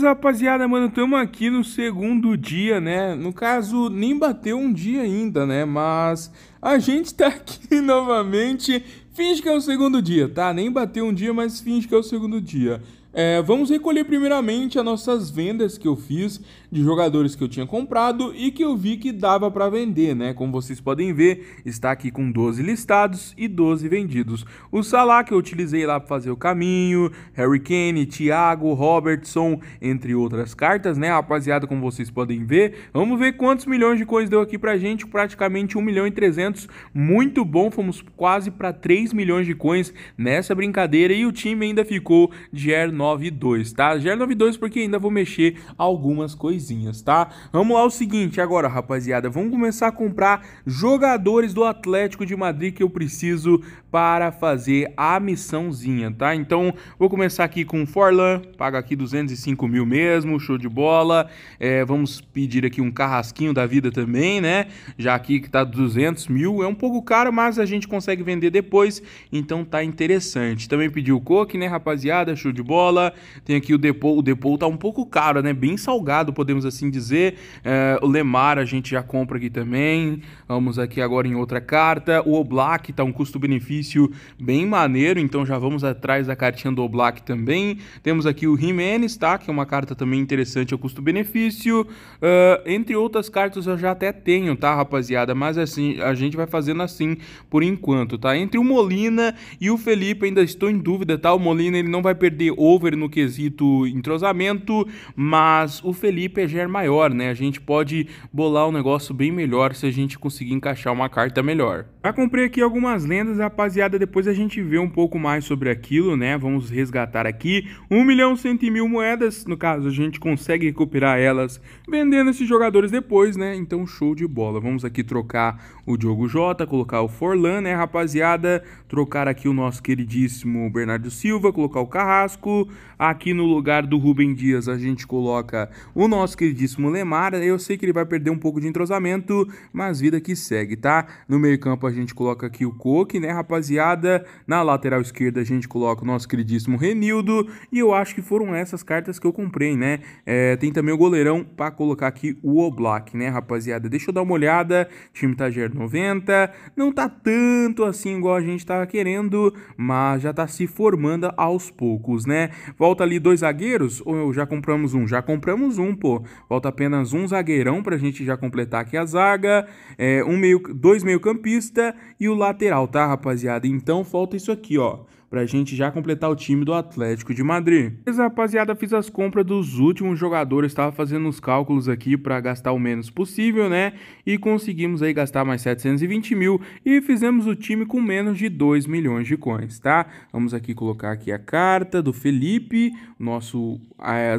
beleza, rapaziada, mano, estamos aqui no segundo dia, né? No caso, nem bateu um dia ainda, né? Mas a gente tá aqui novamente. Finge que é o segundo dia, tá? Nem bateu um dia, mas finge que é o segundo dia. É, vamos recolher primeiramente as nossas vendas que eu fiz de jogadores que eu tinha comprado e que eu vi que dava para vender, né? Como vocês podem ver, está aqui com 12 listados e 12 vendidos. O Salah que eu utilizei lá para fazer o caminho, Harry Kane, Thiago, Robertson, entre outras cartas, né? Rapaziada, como vocês podem ver, vamos ver quantos milhões de coins deu aqui pra gente, praticamente 1 milhão e 300, muito bom, fomos quase para 3 milhões de coins nessa brincadeira e o time ainda ficou de Air 092, tá? 092 é porque ainda vou mexer algumas coisinhas, tá? Vamos lá, o seguinte agora, rapaziada. Vamos começar a comprar jogadores do Atlético de Madrid que eu preciso para fazer a missãozinha, tá? Então, vou começar aqui com o Forlan, paga aqui 205 mil mesmo, show de bola. É, vamos pedir aqui um carrasquinho da vida também, né? Já aqui que tá 200 mil, é um pouco caro, mas a gente consegue vender depois, então tá interessante. Também pediu o Coque, né, rapaziada? Show de bola. Coca-Cola, tem aqui o Depot, o Depot tá um pouco caro, né? Bem salgado, podemos assim dizer. É, o Lemar a gente já compra aqui também. Vamos aqui agora em outra carta. O Oblak tá um custo-benefício bem maneiro, então já vamos atrás da cartinha do Oblak também. Temos aqui o Jimenez, tá? Que é uma carta também interessante ao custo-benefício. Uh, entre outras cartas eu já até tenho, tá, rapaziada? Mas assim, a gente vai fazendo assim por enquanto, tá? Entre o Molina e o Felipe ainda estou em dúvida, tá? O Molina ele não vai perder o Over no quesito entrosamento, mas o Felipe é ger maior, né? A gente pode bolar um negócio bem melhor se a gente conseguir encaixar uma carta melhor. Já comprei aqui algumas lendas, rapaziada, depois a gente vê um pouco mais sobre aquilo, né? Vamos resgatar aqui 1 milhão e mil moedas, no caso a gente consegue recuperar elas vendendo esses jogadores depois, né? Então show de bola. Vamos aqui trocar o Diogo Jota, colocar o Forlan, né, rapaziada? Trocar aqui o nosso queridíssimo Bernardo Silva, colocar o Carrasco, Aqui no lugar do Rubem Dias a gente coloca o nosso queridíssimo Lemar. Eu sei que ele vai perder um pouco de entrosamento, mas vida que segue, tá? No meio-campo a gente coloca aqui o Coque, né, rapaziada? Na lateral esquerda a gente coloca o nosso queridíssimo Renildo. E eu acho que foram essas cartas que eu comprei, né? É, tem também o goleirão para colocar aqui o Oblak, né, rapaziada? Deixa eu dar uma olhada. O time tá 90. Não tá tanto assim igual a gente tava querendo, mas já tá se formando aos poucos, né? Volta ali dois zagueiros, ou já compramos um? Já compramos um, pô. Volta apenas um zagueirão pra gente já completar aqui a zaga, é, um meio, dois meio campista e o lateral, tá, rapaziada? Então falta isso aqui, ó para a gente já completar o time do Atlético de Madrid. Beleza, rapaziada, fiz as compras dos últimos jogadores, estava fazendo os cálculos aqui para gastar o menos possível, né? E conseguimos aí gastar mais 720 mil e fizemos o time com menos de 2 milhões de coins, tá? Vamos aqui colocar aqui a carta do Felipe, nosso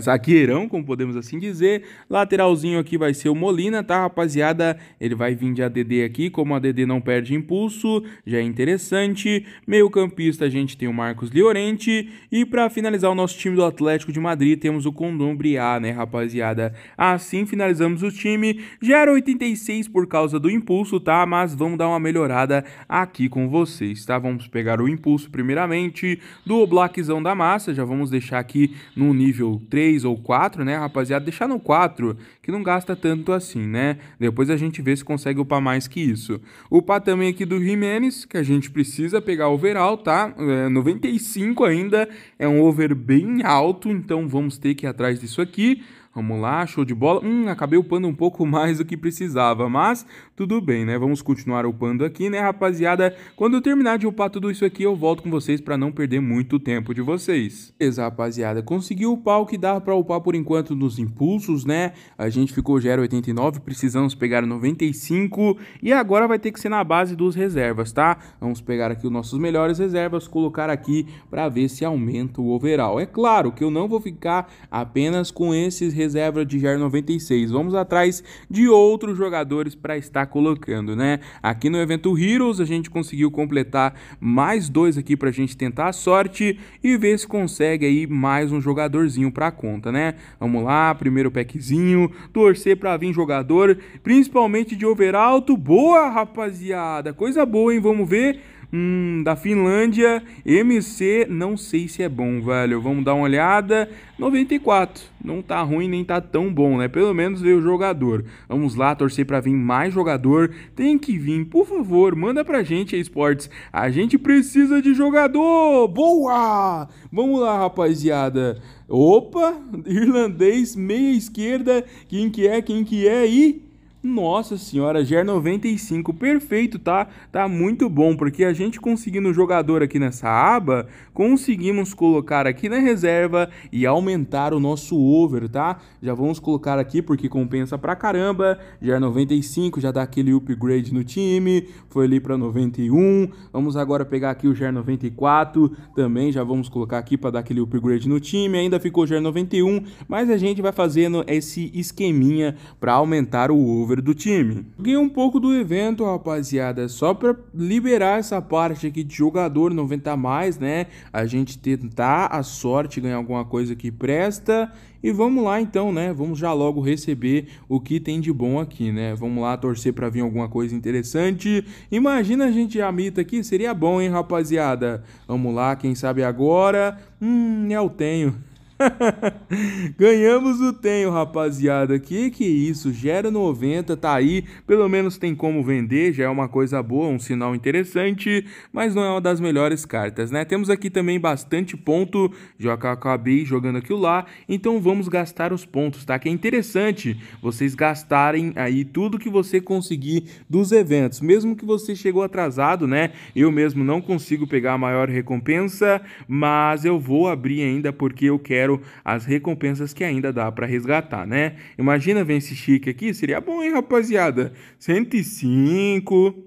zagueirão, como podemos assim dizer. Lateralzinho aqui vai ser o Molina, tá, rapaziada? Ele vai vir de ADD aqui, como a ADD não perde impulso, já é interessante. Meio campista a gente tem o Marcos Liorente. E para finalizar o nosso time do Atlético de Madrid, temos o Briá, né, rapaziada? Assim finalizamos o time. Já era 86 por causa do impulso, tá? Mas vamos dar uma melhorada aqui com vocês, tá? Vamos pegar o impulso primeiramente do Blackzão da Massa. Já vamos deixar aqui no nível 3 ou 4, né, rapaziada? Deixar no 4, que não gasta tanto assim, né? Depois a gente vê se consegue upar mais que isso. Upar também aqui do Jimenez, que a gente precisa pegar o overall, tá? É, 95 ainda é um over bem alto, então vamos ter que ir atrás disso aqui. Vamos lá, show de bola. Hum, acabei upando um pouco mais do que precisava, mas tudo bem, né? Vamos continuar upando aqui, né, rapaziada? Quando eu terminar de upar tudo isso aqui, eu volto com vocês para não perder muito tempo de vocês. Beleza, rapaziada, consegui upar o que dava para upar por enquanto nos impulsos, né? A gente ficou já 89, precisamos pegar 95 e agora vai ter que ser na base dos reservas, tá? Vamos pegar aqui os nossos melhores reservas, colocar aqui para ver se aumenta o overall. É claro que eu não vou ficar apenas com esses reserva de Jair 96. Vamos atrás de outros jogadores para estar colocando, né? Aqui no evento Heroes a gente conseguiu completar mais dois aqui para a gente tentar a sorte e ver se consegue aí mais um jogadorzinho para conta, né? Vamos lá, primeiro packzinho, torcer para vir jogador, principalmente de overalto. Boa, rapaziada, coisa boa, hein? Vamos ver. Hum, da Finlândia, MC, não sei se é bom, velho. Vamos dar uma olhada. 94. Não tá ruim nem tá tão bom, né? Pelo menos veio jogador. Vamos lá torcer para vir mais jogador. Tem que vir, por favor, manda pra gente, esportes. A gente precisa de jogador. Boa! Vamos lá, rapaziada. Opa, irlandês, meia esquerda. Quem que é? Quem que é? E nossa senhora, GER 95, perfeito, tá? Tá muito bom, porque a gente conseguindo o jogador aqui nessa aba, conseguimos colocar aqui na reserva e aumentar o nosso over, tá? Já vamos colocar aqui porque compensa pra caramba, GER 95 já dá tá aquele upgrade no time, foi ali pra 91, vamos agora pegar aqui o GER 94, também já vamos colocar aqui pra dar aquele upgrade no time, ainda ficou GER 91, mas a gente vai fazendo esse esqueminha pra aumentar o over cover do time. Joguei um pouco do evento, rapaziada, só para liberar essa parte aqui de jogador 90 mais, né? A gente tentar a sorte, ganhar alguma coisa que presta. E vamos lá então, né? Vamos já logo receber o que tem de bom aqui, né? Vamos lá torcer para vir alguma coisa interessante. Imagina a gente a mita aqui, seria bom, hein, rapaziada? Vamos lá, quem sabe agora? Hum, eu tenho. Ganhamos o tenho, rapaziada. Que que é isso? Gera 90, tá aí. Pelo menos tem como vender, já é uma coisa boa, um sinal interessante, mas não é uma das melhores cartas, né? Temos aqui também bastante ponto, já que eu acabei jogando aquilo lá, então vamos gastar os pontos, tá? Que é interessante vocês gastarem aí tudo que você conseguir dos eventos, mesmo que você chegou atrasado, né? Eu mesmo não consigo pegar a maior recompensa, mas eu vou abrir ainda porque eu quero zero as recompensas que ainda dá para resgatar, né? Imagina ver esse chique aqui, seria bom, hein, rapaziada? 105.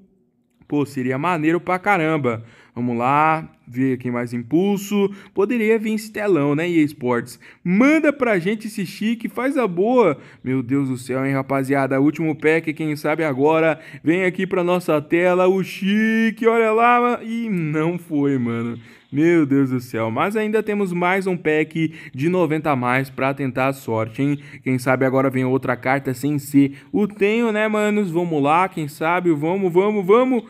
Pô, seria maneiro pra caramba. Vamos lá, ver aqui mais impulso. Poderia vir esse telão, né, EA Sports? Manda pra gente esse chique, faz a boa. Meu Deus do céu, hein, rapaziada? Último pack, quem sabe agora. Vem aqui pra nossa tela o chique, olha lá. E não foi, mano. Meu Deus do céu, mas ainda temos mais um pack de 90 a mais pra tentar a sorte, hein? Quem sabe agora vem outra carta sem ser o tenho, né, manos? Vamos lá, quem sabe, vamos, vamos, vamos.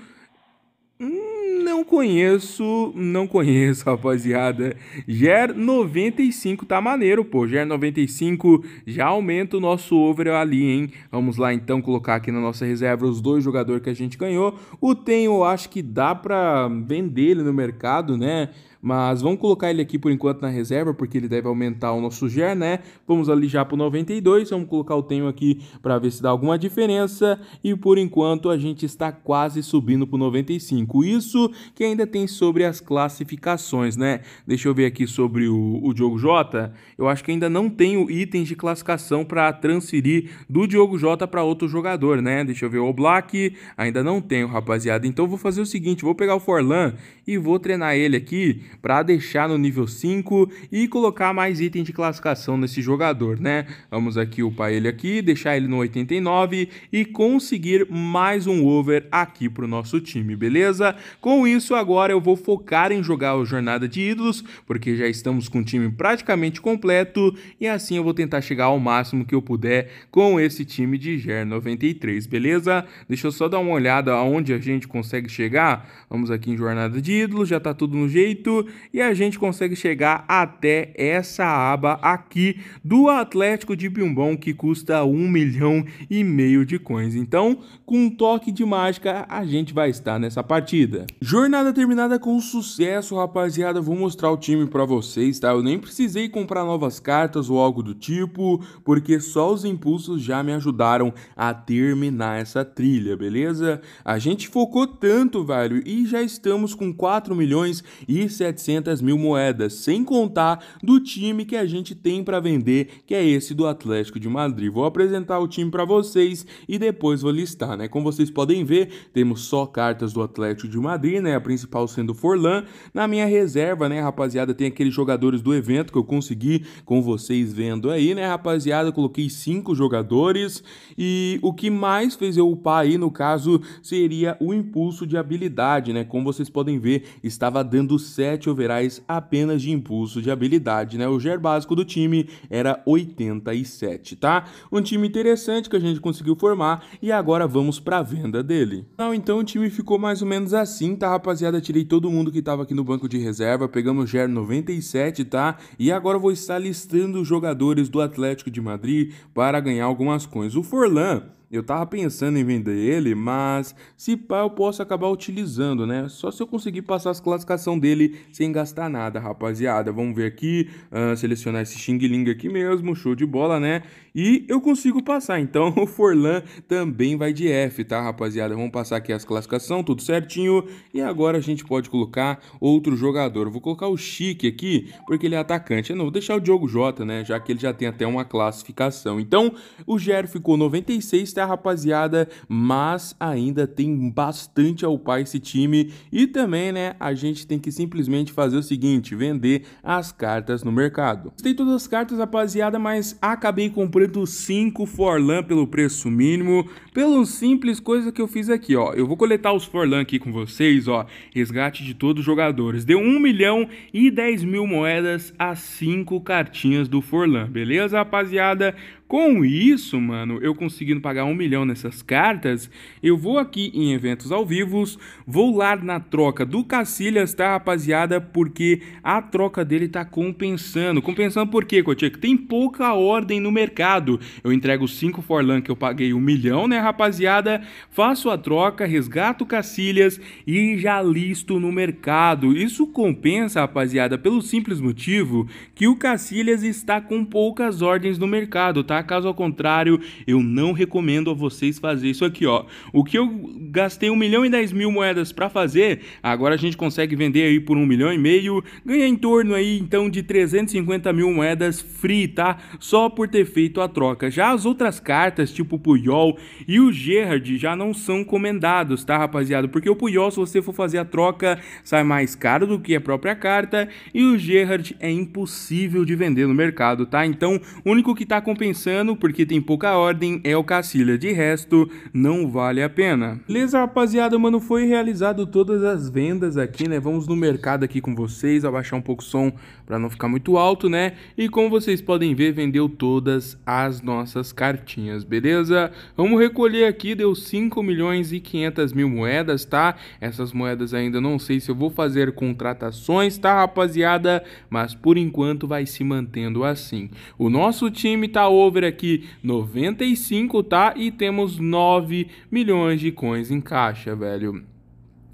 Hum não conheço, não conheço, rapaziada. Ger 95 tá maneiro, pô. Ger 95 já aumenta o nosso over ali, hein? Vamos lá então colocar aqui na nossa reserva os dois jogadores que a gente ganhou. O tenho eu acho que dá pra vender ele no mercado, né? Mas vamos colocar ele aqui por enquanto na reserva, porque ele deve aumentar o nosso GER, né? Vamos ali já para 92, vamos colocar o tenho aqui para ver se dá alguma diferença. E por enquanto a gente está quase subindo para 95. Isso que ainda tem sobre as classificações, né? Deixa eu ver aqui sobre o, o Diogo Jota. Eu acho que ainda não tenho itens de classificação para transferir do Diogo Jota para outro jogador, né? Deixa eu ver o Black, ainda não tenho, rapaziada. Então vou fazer o seguinte, vou pegar o Forlan e vou treinar ele aqui para deixar no nível 5 e colocar mais item de classificação nesse jogador, né? Vamos aqui upar ele aqui, deixar ele no 89 e conseguir mais um over aqui pro nosso time, beleza? Com isso, agora eu vou focar em jogar o Jornada de Ídolos, porque já estamos com o time praticamente completo e assim eu vou tentar chegar ao máximo que eu puder com esse time de GER 93, beleza? Deixa eu só dar uma olhada aonde a gente consegue chegar. Vamos aqui em Jornada de Ídolos, já tá tudo no jeito e a gente consegue chegar até essa aba aqui do Atlético de Bimbom que custa um milhão e meio de coins. Então, com um toque de mágica, a gente vai estar nessa partida. Jornada terminada com sucesso, rapaziada. Vou mostrar o time para vocês, tá? Eu nem precisei comprar novas cartas ou algo do tipo, porque só os impulsos já me ajudaram a terminar essa trilha, beleza? A gente focou tanto, velho, e já estamos com 4 milhões e 700 700 mil moedas, sem contar do time que a gente tem para vender, que é esse do Atlético de Madrid. Vou apresentar o time para vocês e depois vou listar, né? Como vocês podem ver, temos só cartas do Atlético de Madrid, né? A principal sendo Forlan. Na minha reserva, né, rapaziada, tem aqueles jogadores do evento que eu consegui com vocês vendo aí, né, rapaziada? Eu coloquei cinco jogadores e o que mais fez eu upar aí, no caso, seria o impulso de habilidade, né? Como vocês podem ver, estava dando sete 7 overais apenas de impulso de habilidade, né? O GER básico do time era 87, tá? Um time interessante que a gente conseguiu formar e agora vamos para a venda dele. Não, então o time ficou mais ou menos assim, tá, rapaziada? Tirei todo mundo que estava aqui no banco de reserva, pegamos o GER 97, tá? E agora vou estar listando os jogadores do Atlético de Madrid para ganhar algumas coisas. O Forlan eu tava pensando em vender ele, mas se pá eu posso acabar utilizando, né? Só se eu conseguir passar as classificação dele sem gastar nada, rapaziada. Vamos ver aqui, uh, selecionar esse Xing Ling aqui mesmo, show de bola, né? E eu consigo passar, então o Forlan também vai de F, tá, rapaziada? Vamos passar aqui as classificação, tudo certinho. E agora a gente pode colocar outro jogador. Eu vou colocar o Chique aqui, porque ele é atacante. Eu não, vou deixar o Diogo Jota, né? Já que ele já tem até uma classificação. Então, o Gero ficou 96, tá? a rapaziada, mas ainda tem bastante ao pai esse time. E também, né, a gente tem que simplesmente fazer o seguinte: vender as cartas no mercado. Tem todas as cartas, rapaziada, mas acabei comprando 5 Forlan pelo preço mínimo, pelo simples coisa que eu fiz aqui, ó. Eu vou coletar os Forlan aqui com vocês, ó. Resgate de todos os jogadores. Deu 1 milhão e 10 mil moedas a 5 cartinhas do Forlan, beleza, rapaziada? Com isso, mano, eu conseguindo pagar um milhão nessas cartas, eu vou aqui em eventos ao vivo, vou lá na troca do Cacilhas, tá, rapaziada? Porque a troca dele tá compensando. Compensando por quê, Cotico? Tem pouca ordem no mercado. Eu entrego 5 Forlan que eu paguei um milhão, né, rapaziada? Faço a troca, resgato Cacilhas e já listo no mercado. Isso compensa, rapaziada, pelo simples motivo que o Cacilhas está com poucas ordens no mercado, tá? tá? Caso ao contrário, eu não recomendo a vocês fazer isso aqui, ó. O que eu gastei 1 milhão e 10 mil moedas para fazer, agora a gente consegue vender aí por 1 milhão e meio, ganhar em torno aí então de 350 mil moedas free, tá? Só por ter feito a troca. Já as outras cartas, tipo o Puyol e o Gerard, já não são comendados, tá, rapaziada? Porque o Puyol, se você for fazer a troca, sai mais caro do que a própria carta e o Gerard é impossível de vender no mercado, tá? Então, o único que tá compensando insano porque tem pouca ordem, é o Cacilha. De resto, não vale a pena. Beleza, rapaziada, mano, foi realizado todas as vendas aqui, né? Vamos no mercado aqui com vocês, abaixar um pouco o som para não ficar muito alto, né? E como vocês podem ver, vendeu todas as nossas cartinhas, beleza? Vamos recolher aqui, deu 5 milhões e 500 mil moedas, tá? Essas moedas ainda não sei se eu vou fazer contratações, tá, rapaziada? Mas por enquanto vai se mantendo assim. O nosso time tá over over aqui 95, tá? E temos 9 milhões de coins em caixa, velho.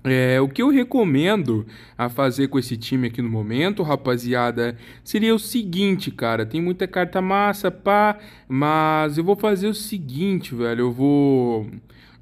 É, o que eu recomendo a fazer com esse time aqui no momento, rapaziada, seria o seguinte, cara. Tem muita carta massa, pá, mas eu vou fazer o seguinte, velho. Eu vou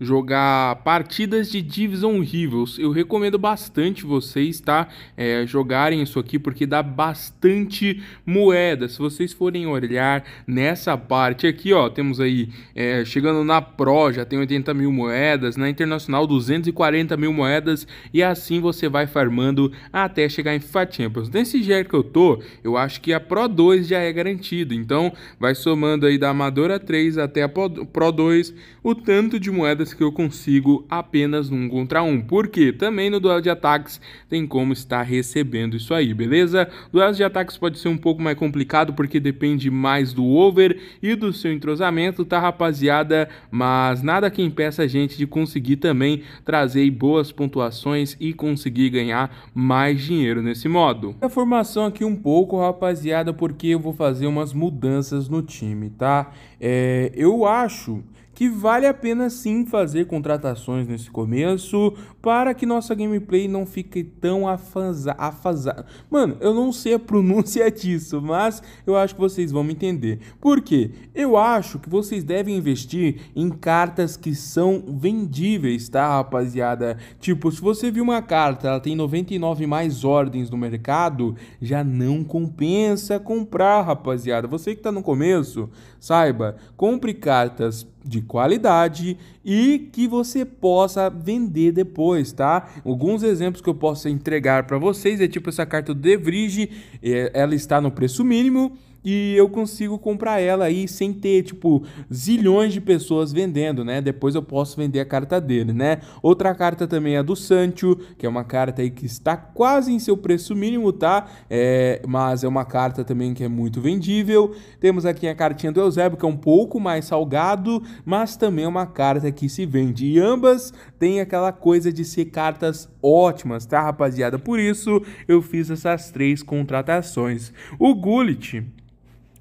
jogar partidas de Division Rivals. Eu recomendo bastante vocês, tá? É, jogarem isso aqui porque dá bastante moeda. Se vocês forem olhar nessa parte aqui, ó, temos aí é, chegando na Pro já tem 80 mil moedas, na Internacional 240 mil moedas e assim você vai farmando até chegar em FIFA Champions. Nesse jeito que eu tô, eu acho que a Pro 2 já é garantida, então vai somando aí da Amadora 3 até a Pro 2 o tanto de moedas que eu consigo apenas num contra um. Porque também no duelo de ataques tem como estar recebendo isso aí, beleza? Duelo de ataques pode ser um pouco mais complicado porque depende mais do over e do seu entrosamento, tá rapaziada? Mas nada que impeça a gente de conseguir também trazer boas pontuações e conseguir ganhar mais dinheiro nesse modo. A formação aqui um pouco, rapaziada, porque eu vou fazer umas mudanças no time, tá? É, eu acho que vale a pena sim fazer contratações nesse começo para que nossa gameplay não fique tão afasada. Afaza... Mano, eu não sei a pronúncia disso, mas eu acho que vocês vão me entender. Por quê? Eu acho que vocês devem investir em cartas que são vendíveis, tá, rapaziada? Tipo, se você viu uma carta, ela tem 99 mais ordens no mercado, já não compensa comprar, rapaziada. Você que tá no começo, saiba, compre cartas de qualidade e que você possa vender depois, tá? Alguns exemplos que eu posso entregar para vocês é tipo essa carta do Devrige, é, ela está no preço mínimo, e eu consigo comprar ela aí sem ter, tipo, zilhões de pessoas vendendo, né? Depois eu posso vender a carta dele, né? Outra carta também é a do Sancho, que é uma carta aí que está quase em seu preço mínimo, tá? É, mas é uma carta também que é muito vendível. Temos aqui a cartinha do Eusébio, que é um pouco mais salgado, mas também é uma carta que se vende. E ambas têm aquela coisa de ser cartas ótimas, tá, rapaziada? Por isso eu fiz essas três contratações. O Gullit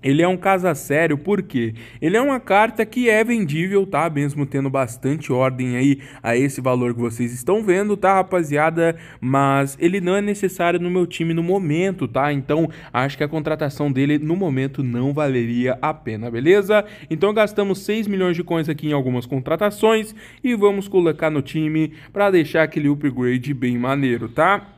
ele é um casa sério, por quê? Ele é uma carta que é vendível, tá? Mesmo tendo bastante ordem aí a esse valor que vocês estão vendo, tá, rapaziada? Mas ele não é necessário no meu time no momento, tá? Então, acho que a contratação dele no momento não valeria a pena, beleza? Então, gastamos 6 milhões de coins aqui em algumas contratações e vamos colocar no time para deixar aquele upgrade bem maneiro, tá?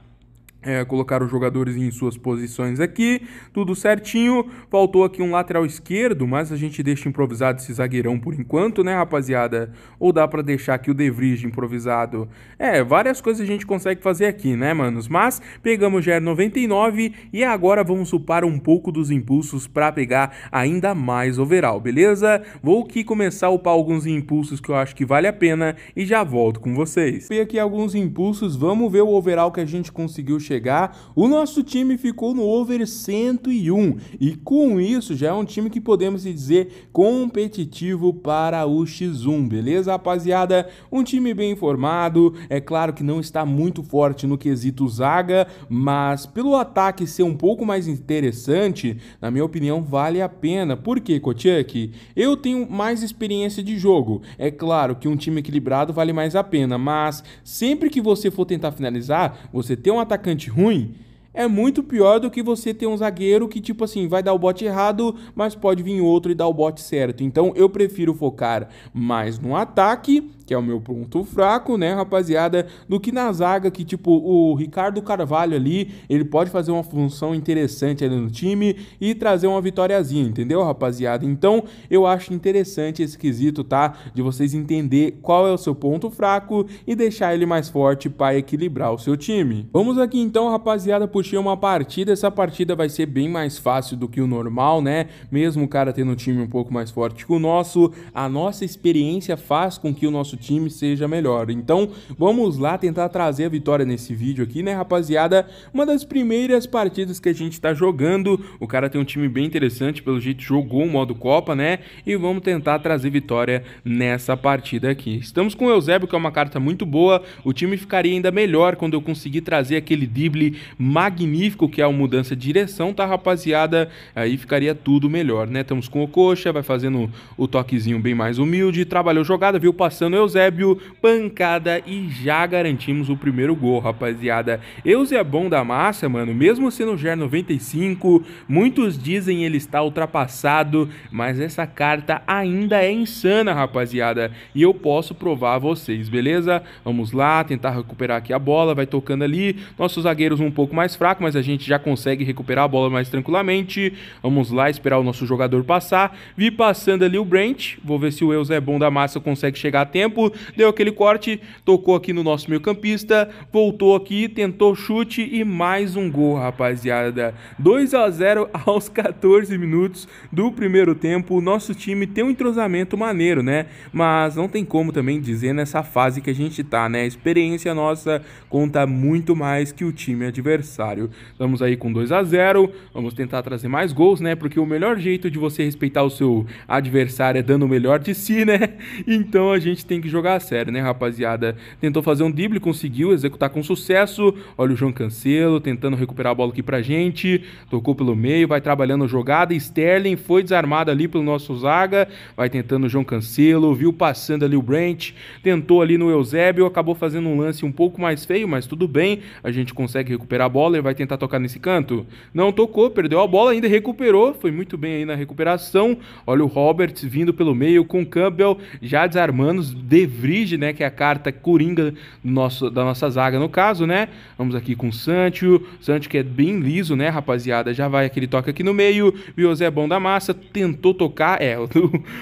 É, colocar os jogadores em suas posições aqui, tudo certinho. Faltou aqui um lateral esquerdo, mas a gente deixa improvisado esse zagueirão por enquanto, né, rapaziada? Ou dá para deixar aqui o De Vries improvisado? É, várias coisas a gente consegue fazer aqui, né, manos? Mas pegamos já 99 e agora vamos supar um pouco dos impulsos para pegar ainda mais overall, beleza? Vou aqui começar a upar alguns impulsos que eu acho que vale a pena e já volto com vocês. Peguei aqui alguns impulsos, vamos ver o overall que a gente conseguiu chegar, o nosso time ficou no over 101 e com isso já é um time que podemos dizer competitivo para o X1, beleza, rapaziada? Um time bem informado, é claro que não está muito forte no quesito zaga, mas pelo ataque ser um pouco mais interessante, na minha opinião, vale a pena. Por quê, Kotiak? Eu tenho mais experiência de jogo. É claro que um time equilibrado vale mais a pena, mas sempre que você for tentar finalizar, você ter um atacante ruim, é muito pior do que você ter um zagueiro que, tipo assim, vai dar o bote errado, mas pode vir outro e dar o bote certo. Então eu prefiro focar mais no ataque que é o meu ponto fraco, né, rapaziada, do que na zaga, que tipo, o Ricardo Carvalho ali, ele pode fazer uma função interessante ali no time e trazer uma vitóriazinha, entendeu, rapaziada? Então, eu acho interessante esse quesito, tá? De vocês entender qual é o seu ponto fraco e deixar ele mais forte para equilibrar o seu time. Vamos aqui então, rapaziada, puxar uma partida, essa partida vai ser bem mais fácil do que o normal, né? Mesmo o cara tendo um time um pouco mais forte que o nosso, a nossa experiência faz com que o nosso time seja melhor. Então, vamos lá tentar trazer a vitória nesse vídeo aqui, né, rapaziada? Uma das primeiras partidas que a gente tá jogando. O cara tem um time bem interessante, pelo jeito jogou o modo Copa, né? E vamos tentar trazer vitória nessa partida aqui. Estamos com o Eusébio, que é uma carta muito boa. O time ficaria ainda melhor quando eu conseguir trazer aquele drible magnífico que é a mudança de direção, tá, rapaziada? Aí ficaria tudo melhor, né? Estamos com o Coxa, vai fazendo o toquezinho bem mais humilde. Trabalhou jogada, viu passando o Eusébio, pancada e já garantimos o primeiro gol, rapaziada. Eus é bom da massa, mano, mesmo sendo já 95, muitos dizem ele está ultrapassado, mas essa carta ainda é insana, rapaziada, e eu posso provar a vocês, beleza? Vamos lá, tentar recuperar aqui a bola, vai tocando ali, nossos zagueiros um pouco mais fraco, mas a gente já consegue recuperar a bola mais tranquilamente, vamos lá, esperar o nosso jogador passar, vi passando ali o Brent, vou ver se o Eus é bom da massa consegue chegar a tempo, tempo, deu aquele corte, tocou aqui no nosso meio campista, voltou aqui, tentou chute e mais um gol, rapaziada. 2 a 0 aos 14 minutos do primeiro tempo. O nosso time tem um entrosamento maneiro, né? Mas não tem como também dizer nessa fase que a gente tá, né? A experiência nossa conta muito mais que o time adversário. Estamos aí com 2 a 0, vamos tentar trazer mais gols, né? Porque o melhor jeito de você respeitar o seu adversário é dando o melhor de si, né? Então a gente tem tem que jogar a sério, né, rapaziada? Tentou fazer um drible, conseguiu executar com sucesso. Olha o João Cancelo tentando recuperar a bola aqui pra gente. Tocou pelo meio, vai trabalhando a jogada. Sterling foi desarmado ali pelo nosso zaga. Vai tentando o João Cancelo, viu passando ali o Brent. Tentou ali no Eusébio, acabou fazendo um lance um pouco mais feio, mas tudo bem. A gente consegue recuperar a bola. e vai tentar tocar nesse canto. Não tocou, perdeu a bola, ainda recuperou. Foi muito bem aí na recuperação. Olha o Roberts vindo pelo meio com o Campbell já desarmando de Vrij, né, que é a carta coringa nosso, da nossa zaga, no caso, né? Vamos aqui com o Sancho, Sancho que é bem liso, né, rapaziada? Já vai aquele toque aqui no meio, o José é bom da massa, tentou tocar, é, o,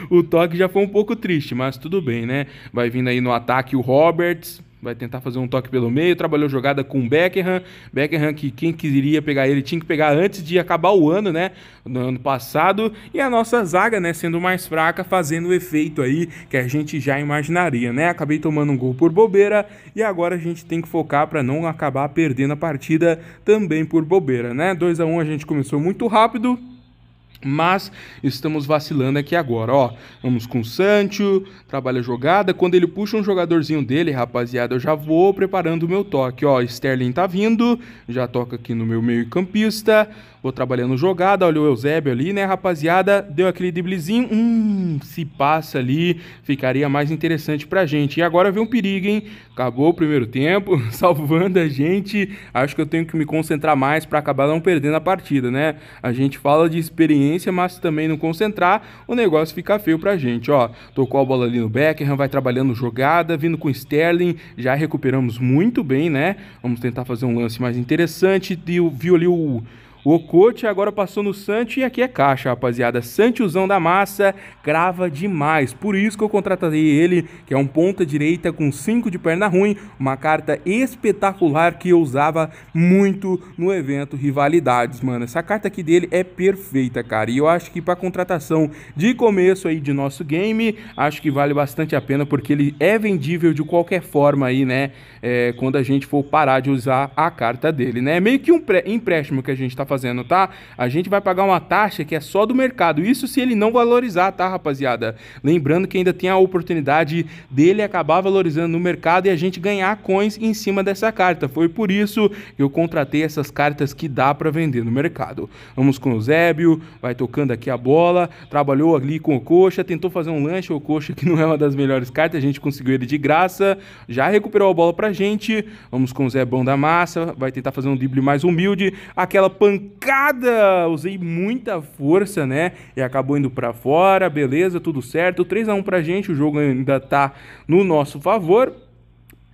o toque já foi um pouco triste, mas tudo bem, né? Vai vindo aí no ataque o Roberts, vai tentar fazer um toque pelo meio, trabalhou jogada com o Beckham, Beckham que quem queria pegar ele tinha que pegar antes de acabar o ano, né, no ano passado, e a nossa zaga, né, sendo mais fraca, fazendo o efeito aí que a gente já imaginaria, né, acabei tomando um gol por bobeira, e agora a gente tem que focar para não acabar perdendo a partida também por bobeira, né, 2 a 1 um a gente começou muito rápido, mas estamos vacilando aqui agora, ó. Vamos com o Sancho, trabalha a jogada. Quando ele puxa um jogadorzinho dele, rapaziada, eu já vou preparando o meu toque, ó. Sterling tá vindo, já toca aqui no meu meio-campista ficou trabalhando jogada, olhou o Eusébio ali, né, rapaziada? Deu aquele driblezinho, hum, se passa ali, ficaria mais interessante pra gente. E agora vem um perigo, hein? Acabou o primeiro tempo, salvando a gente. Acho que eu tenho que me concentrar mais para acabar não perdendo a partida, né? A gente fala de experiência, mas também não concentrar, o negócio fica feio pra gente, ó. Tocou a bola ali no Beckham, vai trabalhando jogada, vindo com o Sterling, já recuperamos muito bem, né? Vamos tentar fazer um lance mais interessante. Viu ali o o Coach agora passou no Sante e aqui é caixa, rapaziada. Santiozão da massa, crava demais. Por isso que eu contratei ele, que é um ponta direita com 5 de perna ruim, uma carta espetacular que eu usava muito no evento Rivalidades, mano. Essa carta aqui dele é perfeita, cara. E eu acho que para contratação de começo aí de nosso game, acho que vale bastante a pena porque ele é vendível de qualquer forma aí, né? É, quando a gente for parar de usar a carta dele, né? É meio que um empréstimo que a gente tá fazendo fazendo, tá? A gente vai pagar uma taxa que é só do mercado. Isso se ele não valorizar, tá, rapaziada? Lembrando que ainda tem a oportunidade dele acabar valorizando no mercado e a gente ganhar coins em cima dessa carta. Foi por isso que eu contratei essas cartas que dá para vender no mercado. Vamos com o Zébio, vai tocando aqui a bola, trabalhou ali com o Coxa, tentou fazer um lanche, o Coxa que não é uma das melhores cartas, a gente conseguiu ele de graça, já recuperou a bola pra gente. Vamos com o Zé Bom da Massa, vai tentar fazer um drible mais humilde, aquela pancada, usei muita força, né? E acabou indo para fora, beleza, tudo certo. 3 a 1 pra gente, o jogo ainda tá no nosso favor.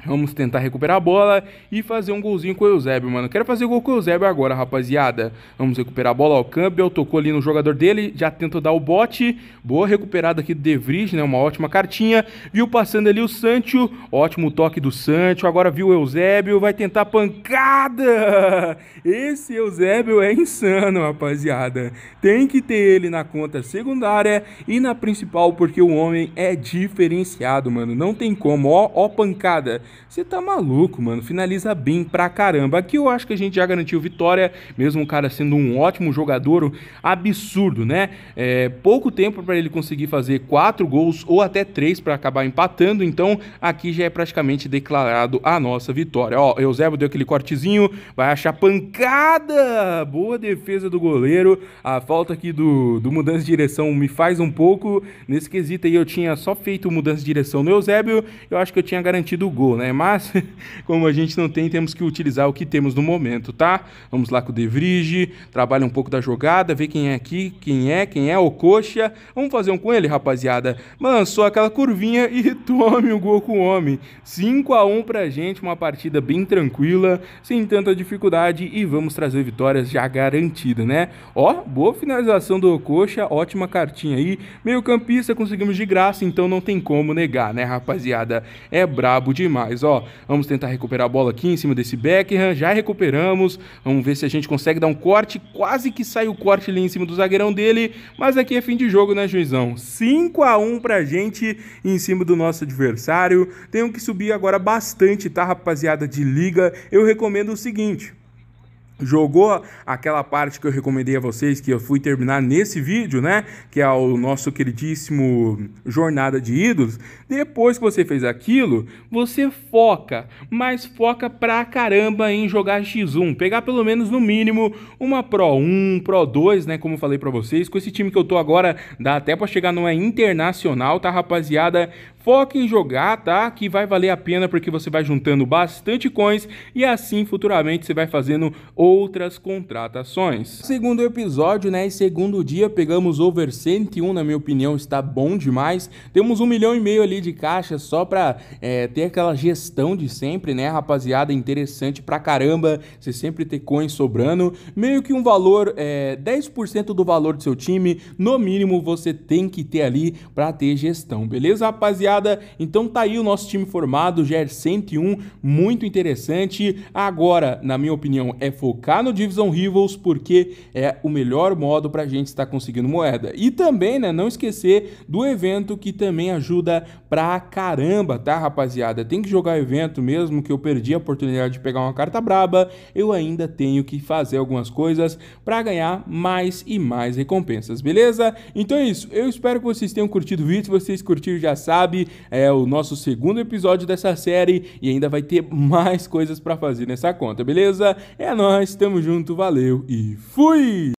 Vamos tentar recuperar a bola e fazer um golzinho com o Eusébio, mano. Quero fazer gol com o Eusébio agora, rapaziada. Vamos recuperar a bola ao câmbio. Tocou ali no jogador dele. Já tentou dar o bote. Boa recuperada aqui do De Vries, né? Uma ótima cartinha. Viu passando ali o Sancho. Ótimo toque do Sancho. Agora viu o Eusébio. Vai tentar pancada. Esse Eusébio é insano, rapaziada. Tem que ter ele na conta secundária e na principal, porque o homem é diferenciado, mano. Não tem como. Ó, ó pancada. Você tá maluco, mano. Finaliza bem pra caramba. Aqui eu acho que a gente já garantiu vitória, mesmo o cara sendo um ótimo jogador, absurdo, né? É, pouco tempo para ele conseguir fazer quatro gols ou até três para acabar empatando, então aqui já é praticamente declarado a nossa vitória. Ó, Eusébio deu aquele cortezinho, vai achar pancada! Boa defesa do goleiro. A falta aqui do, do mudança de direção me faz um pouco. Nesse quesito aí eu tinha só feito mudança de direção no Eusébio, eu acho que eu tinha garantido o gol, né? né? Mas, como a gente não tem, temos que utilizar o que temos no momento, tá? Vamos lá com o De trabalha um pouco da jogada, vê quem é aqui, quem é, quem é, o coxa. Vamos fazer um com ele, rapaziada. Lançou aquela curvinha e tome o gol com o homem. 5 a 1 pra gente, uma partida bem tranquila, sem tanta dificuldade e vamos trazer vitórias já garantida, né? Ó, boa finalização do coxa, ótima cartinha aí. Meio campista conseguimos de graça, então não tem como negar, né, rapaziada? É brabo demais mais. Ó, vamos tentar recuperar a bola aqui em cima desse Beckham. Já recuperamos. Vamos ver se a gente consegue dar um corte. Quase que sai o corte ali em cima do zagueirão dele. Mas aqui é fim de jogo, né, juizão? 5 a 1 pra gente em cima do nosso adversário. Tenho que subir agora bastante, tá, rapaziada de liga? Eu recomendo o seguinte jogou aquela parte que eu recomendei a vocês, que eu fui terminar nesse vídeo, né? Que é o nosso queridíssimo Jornada de Ídolos. Depois que você fez aquilo, você foca, mas foca pra caramba em jogar X1. Pegar pelo menos, no mínimo, uma Pro 1, Pro 2, né? Como eu falei pra vocês. Com esse time que eu tô agora, dá até pra chegar numa internacional, tá, rapaziada? Foque em jogar, tá? Que vai valer a pena porque você vai juntando bastante coins e assim futuramente você vai fazendo outras contratações. Segundo episódio, né? E segundo dia, pegamos over 101, na minha opinião, está bom demais. Temos um milhão e meio ali de caixa só pra é, ter aquela gestão de sempre, né, rapaziada? Interessante pra caramba você sempre ter coins sobrando. Meio que um valor, é, 10% do valor do seu time, no mínimo você tem que ter ali pra ter gestão, beleza, rapaziada? Então tá aí o nosso time formado, GR 101, muito interessante. Agora, na minha opinião, é focar no Division Rivals porque é o melhor modo pra gente estar conseguindo moeda. E também, né, não esquecer do evento que também ajuda pra caramba, tá, rapaziada? Tem que jogar evento mesmo que eu perdi a oportunidade de pegar uma carta braba, eu ainda tenho que fazer algumas coisas para ganhar mais e mais recompensas, beleza? Então é isso, eu espero que vocês tenham curtido o vídeo, se vocês curtiram já sabe, é o nosso segundo episódio dessa série e ainda vai ter mais coisas para fazer nessa conta, beleza? É nós, tamo junto, valeu e fui!